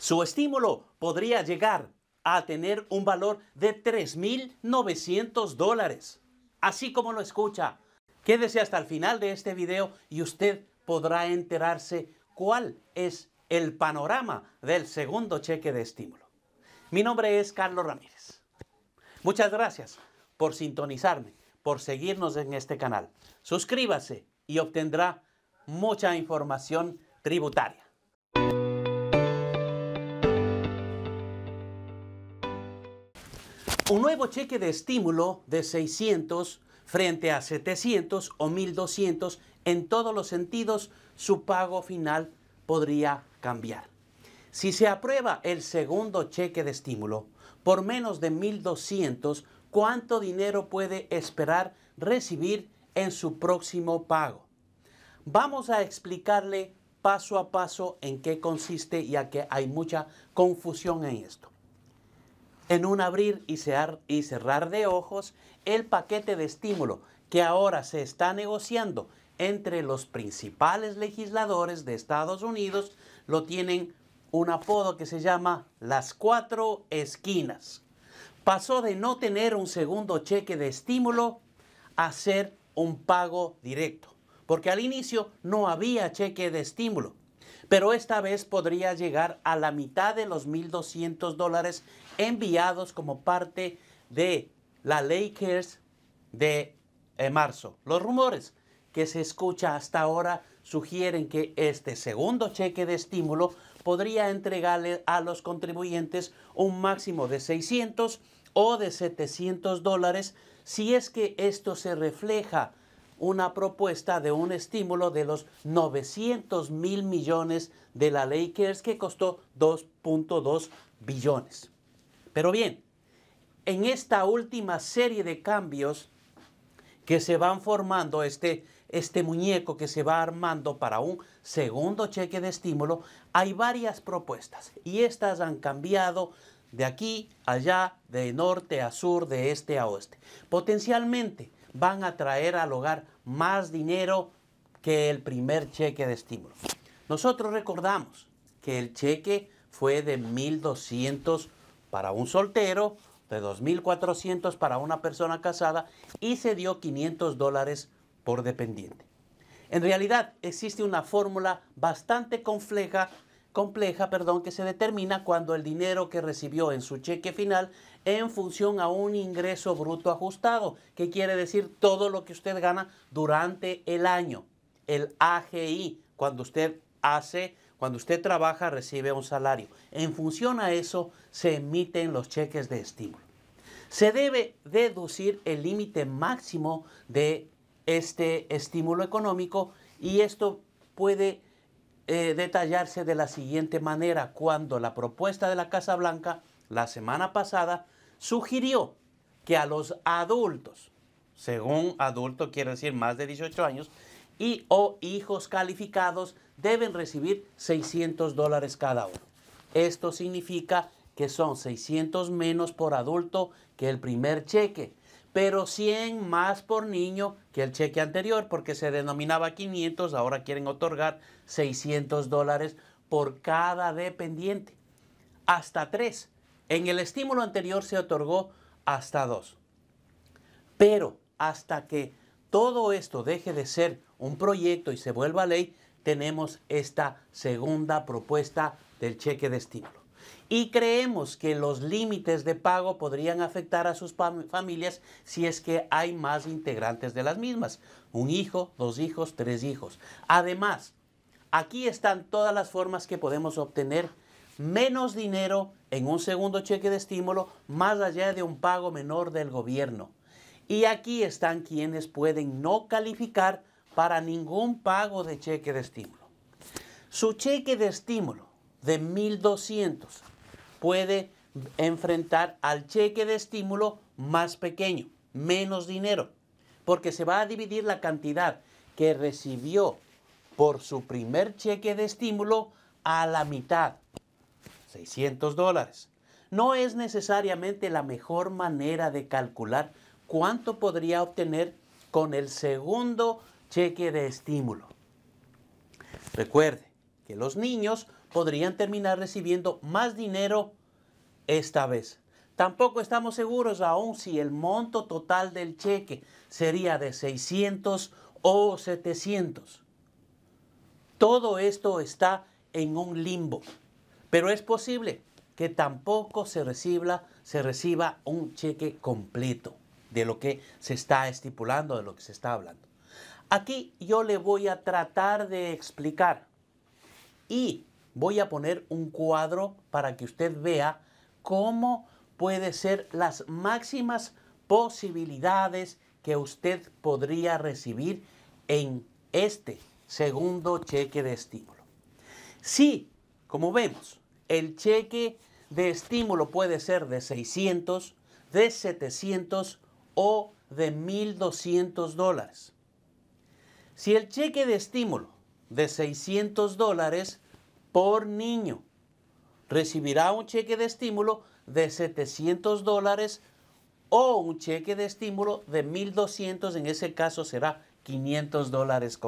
Su estímulo podría llegar a tener un valor de 3.900 dólares. Así como lo escucha. Quédese hasta el final de este video y usted podrá enterarse cuál es el panorama del segundo cheque de estímulo. Mi nombre es Carlos Ramírez. Muchas gracias por sintonizarme, por seguirnos en este canal. Suscríbase y obtendrá mucha información tributaria. Un nuevo cheque de estímulo de 600 frente a 700 o 1200 en todos los sentidos, su pago final podría cambiar. Si se aprueba el segundo cheque de estímulo por menos de 1200, ¿cuánto dinero puede esperar recibir en su próximo pago? Vamos a explicarle paso a paso en qué consiste, ya que hay mucha confusión en esto en un abrir y cerrar, de ojos el paquete de estímulo que ahora se está negociando entre los principales legisladores de Estados Unidos lo tienen un apodo que se llama las cuatro esquinas. Pasó de no tener un segundo cheque de estímulo a ser un pago directo, porque al inicio no había cheque de estímulo pero esta vez podría llegar a la mitad de los 1.200 dólares enviados como parte de la ley CARES de eh, marzo. Los rumores que se escucha hasta ahora sugieren que este segundo cheque de estímulo podría entregarle a los contribuyentes un máximo de 600 o de 700 dólares si es que esto se refleja una propuesta de un estímulo de los 900 mil millones de la ley es que costó 2.2 billones. Pero bien, en esta última serie de cambios que se van formando, este, este muñeco que se va armando para un segundo cheque de estímulo, hay varias propuestas y estas han cambiado de aquí, allá, de norte a sur, de este a oeste. Potencialmente, van a traer al hogar más dinero que el primer cheque de estímulo. Nosotros recordamos que el cheque fue de 1.200 para un soltero, de 2.400 para una persona casada y se dio 500 dólares por dependiente. En realidad existe una fórmula bastante compleja, compleja perdón, que se determina cuando el dinero que recibió en su cheque final en función a un ingreso bruto ajustado, que quiere decir todo lo que usted gana durante el año. El AGI, cuando usted hace, cuando usted trabaja, recibe un salario. En función a eso se emiten los cheques de estímulo. Se debe deducir el límite máximo de este estímulo económico y esto puede eh, detallarse de la siguiente manera. Cuando la propuesta de la Casa Blanca la semana pasada, sugirió que a los adultos, según adulto quiere decir más de 18 años, y o hijos calificados deben recibir 600 dólares cada uno. Esto significa que son 600 menos por adulto que el primer cheque, pero 100 más por niño que el cheque anterior, porque se denominaba 500, ahora quieren otorgar 600 dólares por cada dependiente, hasta 3. En el estímulo anterior se otorgó hasta dos. Pero hasta que todo esto deje de ser un proyecto y se vuelva ley, tenemos esta segunda propuesta del cheque de estímulo. Y creemos que los límites de pago podrían afectar a sus familias si es que hay más integrantes de las mismas. Un hijo, dos hijos, tres hijos. Además, aquí están todas las formas que podemos obtener menos dinero en un segundo cheque de estímulo más allá de un pago menor del gobierno. Y aquí están quienes pueden no calificar para ningún pago de cheque de estímulo. Su cheque de estímulo de 1.200 puede enfrentar al cheque de estímulo más pequeño, menos dinero, porque se va a dividir la cantidad que recibió por su primer cheque de estímulo a la mitad. 600 dólares. No es necesariamente la mejor manera de calcular cuánto podría obtener con el segundo cheque de estímulo. Recuerde que los niños podrían terminar recibiendo más dinero esta vez. Tampoco estamos seguros aún si el monto total del cheque sería de 600 o 700. Todo esto está en un limbo. Pero es posible que tampoco se reciba, se reciba un cheque completo de lo que se está estipulando, de lo que se está hablando. Aquí yo le voy a tratar de explicar y voy a poner un cuadro para que usted vea cómo pueden ser las máximas posibilidades que usted podría recibir en este segundo cheque de estímulo. Si como vemos, el cheque de estímulo puede ser de 600, de 700 o de 1.200 dólares. Si el cheque de estímulo de 600 dólares por niño recibirá un cheque de estímulo de 700 dólares o un cheque de estímulo de 1.200, en ese caso será 500 dólares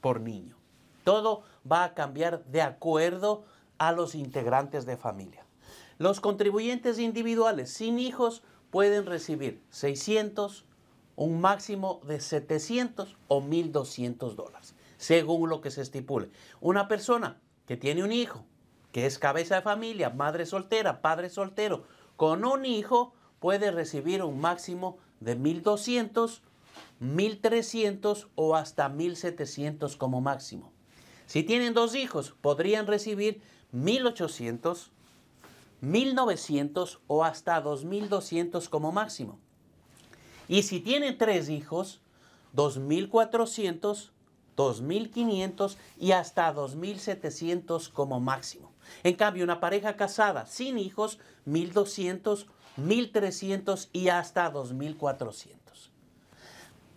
por niño. Todo va a cambiar de acuerdo a los integrantes de familia. Los contribuyentes individuales sin hijos pueden recibir 600, un máximo de 700 o 1.200 dólares, según lo que se estipule. Una persona que tiene un hijo, que es cabeza de familia, madre soltera, padre soltero, con un hijo puede recibir un máximo de 1.200, 1.300 o hasta 1.700 como máximo. Si tienen dos hijos, podrían recibir 1.800, 1.900 o hasta 2.200 como máximo. Y si tienen tres hijos, 2.400, 2.500 y hasta 2.700 como máximo. En cambio, una pareja casada sin hijos, 1.200, 1.300 y hasta 2.400.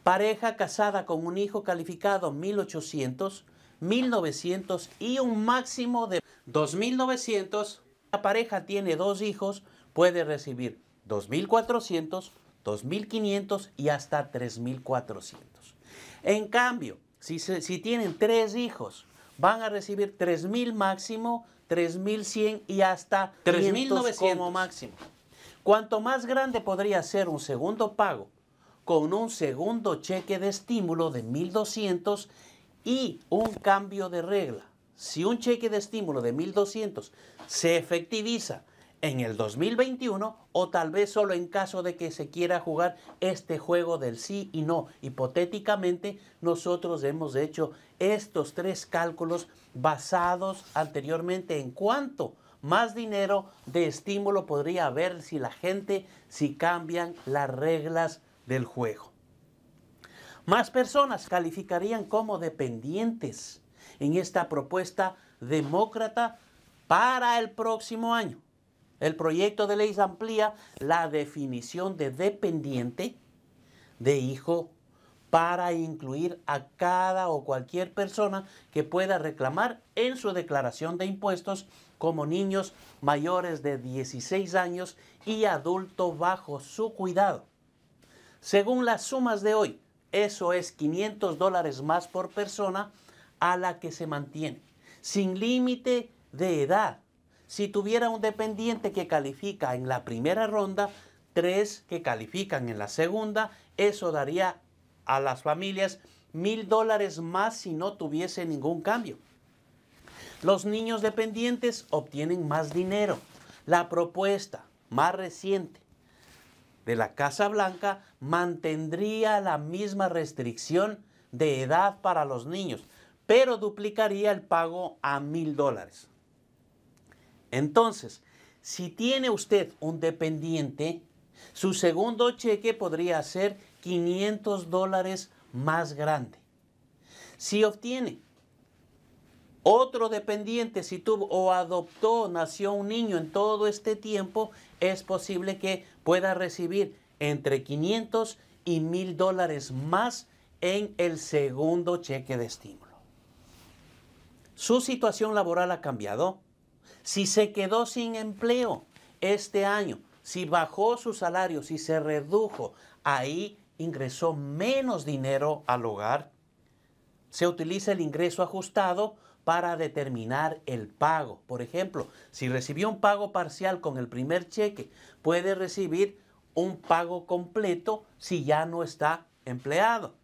Pareja casada con un hijo calificado, 1.800, 1.900 y un máximo de 2.900. La pareja tiene dos hijos, puede recibir 2.400, 2.500 y hasta 3.400. En cambio, si, tienen tres hijos, van a recibir 3.000 máximo, 3.100 y hasta 3.900 como máximo. Cuanto más grande podría ser un segundo pago, con un segundo cheque de estímulo de 1.200 y un cambio de regla. Si un cheque de estímulo de 1.200 se efectiviza en el 2021 o tal vez solo en caso de que se quiera jugar este juego del sí y no. Hipotéticamente nosotros hemos hecho estos tres cálculos basados anteriormente en cuánto más dinero de estímulo podría haber si la gente, si cambian las reglas del juego. Más personas calificarían como dependientes en esta propuesta demócrata para el próximo año. El proyecto de ley amplía la definición de dependiente de hijo para incluir a cada o cualquier persona que pueda reclamar en su declaración de impuestos como niños mayores de 16 años y adultos bajo su cuidado. Según las sumas de hoy, eso es 500 dólares más por persona a la que se mantiene, sin límite de edad. Si tuviera un dependiente que califica en la primera ronda, tres que califican en la segunda, eso daría a las familias mil dólares más si no tuviese ningún cambio. Los niños dependientes obtienen más dinero. La propuesta más reciente de la Casa Blanca mantendría la misma restricción de edad para los niños, pero duplicaría el pago a mil dólares. Entonces, si tiene usted un dependiente, su segundo cheque podría ser 500 dólares más grande. Si obtiene otro dependiente, si tuvo o adoptó, nació un niño en todo este tiempo, es posible que pueda recibir entre 500 y 1000 dólares más en el segundo cheque de estímulo. Su situación laboral ha cambiado. Si se quedó sin empleo este año, si bajó su salario, si se redujo, ahí ingresó menos dinero al hogar. Se utiliza el ingreso ajustado para determinar el pago. Por ejemplo, si recibió un pago parcial con el primer cheque, puede recibir un pago completo si ya no está empleado.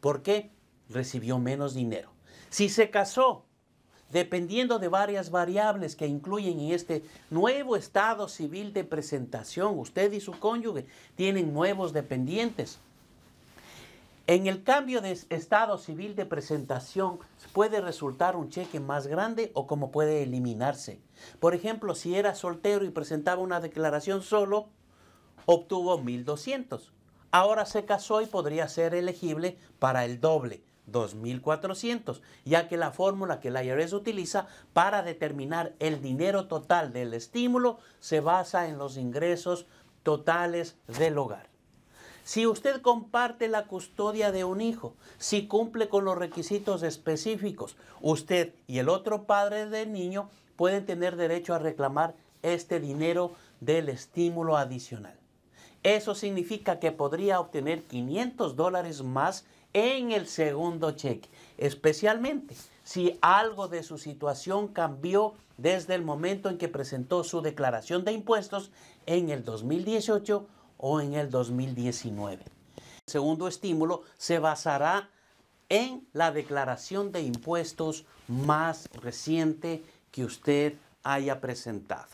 ¿Por qué? Recibió menos dinero. Si se casó, dependiendo de varias variables que incluyen en este nuevo estado civil de presentación, usted y su cónyuge tienen nuevos dependientes. En el cambio de estado civil de presentación puede resultar un cheque más grande o como puede eliminarse. Por ejemplo, si era soltero y presentaba una declaración solo, obtuvo 1.200. Ahora se casó y podría ser elegible para el doble, 2.400, ya que la fórmula que la IRS utiliza para determinar el dinero total del estímulo se basa en los ingresos totales del hogar. Si usted comparte la custodia de un hijo, si cumple con los requisitos específicos, usted y el otro padre del niño pueden tener derecho a reclamar este dinero del estímulo adicional. Eso significa que podría obtener 500 dólares más en el segundo cheque, especialmente si algo de su situación cambió desde el momento en que presentó su declaración de impuestos en el 2018 o en el 2019. El segundo estímulo se basará en la declaración de impuestos más reciente que usted haya presentado.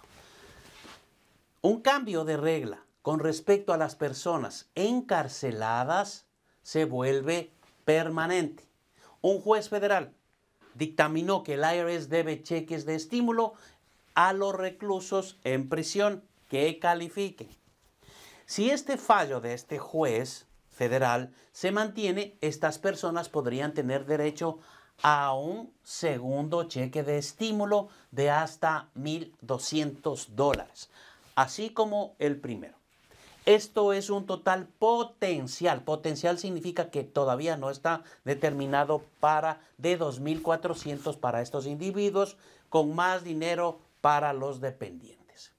Un cambio de regla con respecto a las personas encarceladas se vuelve permanente. Un juez federal dictaminó que el IRS debe cheques de estímulo a los reclusos en prisión que califiquen. Si este fallo de este juez federal se mantiene, estas personas podrían tener derecho a un segundo cheque de estímulo de hasta 1.200 dólares, así como el primero. Esto es un total potencial. Potencial significa que todavía no está determinado para de 2.400 para estos individuos, con más dinero para los dependientes.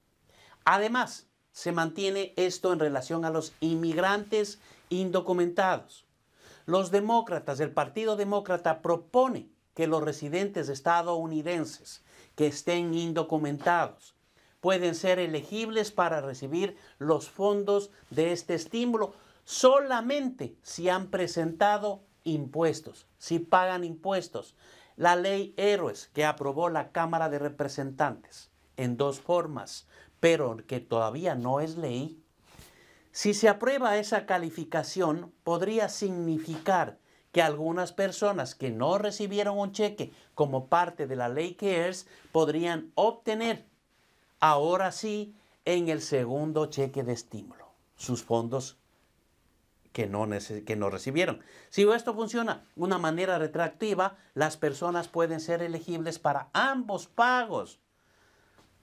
Además, se mantiene esto en relación a los inmigrantes indocumentados. Los demócratas, el Partido Demócrata propone que los residentes estadounidenses que estén indocumentados pueden ser elegibles para recibir los fondos de este estímulo solamente si han presentado impuestos, si pagan impuestos. La ley Héroes que aprobó la Cámara de Representantes en dos formas, pero que todavía no es ley, si se aprueba esa calificación podría significar que algunas personas que no recibieron un cheque como parte de la ley CARES podrían obtener ahora sí en el segundo cheque de estímulo sus fondos que no, que no recibieron. Si esto funciona de una manera retractiva, las personas pueden ser elegibles para ambos pagos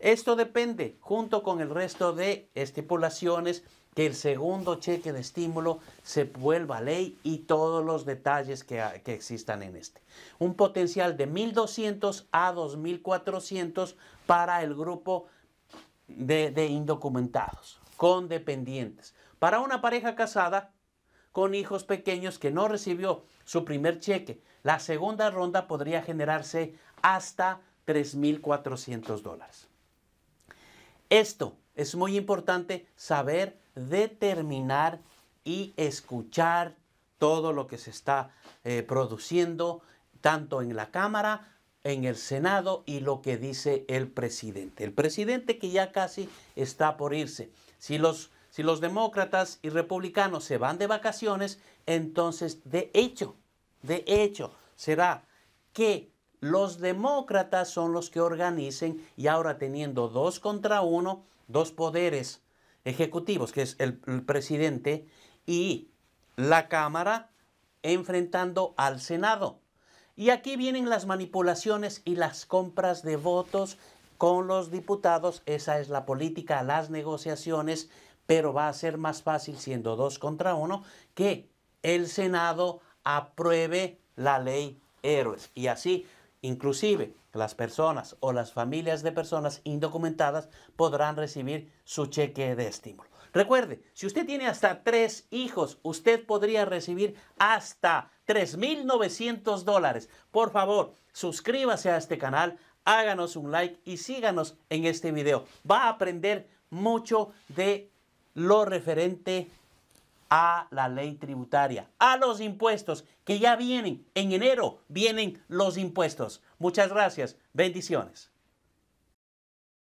esto depende, junto con el resto de estipulaciones, que el segundo cheque de estímulo se vuelva ley y todos los detalles que, existan en este. Un potencial de 1.200 a 2.400 para el grupo de indocumentados, con dependientes. Para una pareja casada con hijos pequeños que no recibió su primer cheque, la segunda ronda podría generarse hasta 3.400 dólares. Esto es muy importante saber determinar y escuchar todo lo que se está eh, produciendo, tanto en la Cámara, en el Senado y lo que dice el presidente. El presidente que ya casi está por irse. Si los, si los demócratas y republicanos se van de vacaciones, entonces de hecho, de hecho, será que los demócratas son los que organicen y ahora teniendo dos contra uno, dos poderes ejecutivos, que es el, presidente y la Cámara, enfrentando al Senado. Y aquí vienen las manipulaciones y las compras de votos con los diputados. Esa es la política, las negociaciones, pero va a ser más fácil siendo dos contra uno que el Senado apruebe la ley héroes. Y así Inclusive, las personas o las familias de personas indocumentadas podrán recibir su cheque de estímulo. Recuerde, si usted tiene hasta tres hijos, usted podría recibir hasta 3.900 dólares. Por favor, suscríbase a este canal, háganos un like y síganos en este video. Va a aprender mucho de lo referente a la ley tributaria, a los impuestos que ya vienen en enero, vienen los impuestos. Muchas gracias, bendiciones.